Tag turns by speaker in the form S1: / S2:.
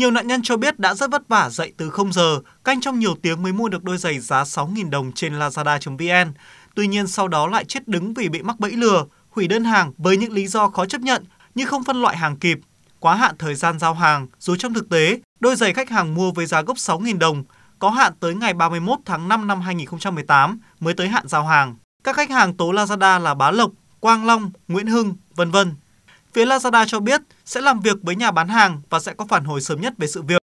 S1: Nhiều nạn nhân cho biết đã rất vất vả dậy từ 0 giờ, canh trong nhiều tiếng mới mua được đôi giày giá 6.000 đồng trên lazada.vn. Tuy nhiên sau đó lại chết đứng vì bị mắc bẫy lừa, hủy đơn hàng với những lý do khó chấp nhận như không phân loại hàng kịp, quá hạn thời gian giao hàng, dù trong thực tế, đôi giày khách hàng mua với giá gốc 6.000 đồng, có hạn tới ngày 31 tháng 5 năm 2018 mới tới hạn giao hàng. Các khách hàng tố Lazada là Bá Lộc, Quang Long, Nguyễn Hưng, vân vân. Phía Lazada cho biết sẽ làm việc với nhà bán hàng
S2: và sẽ có phản hồi sớm nhất về sự việc.